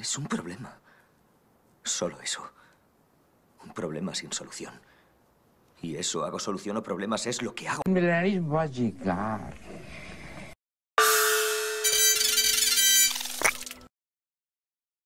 Es un problema. Solo eso. Un problema sin solución. Y eso, hago solución o problemas, es lo que hago. va a llegar.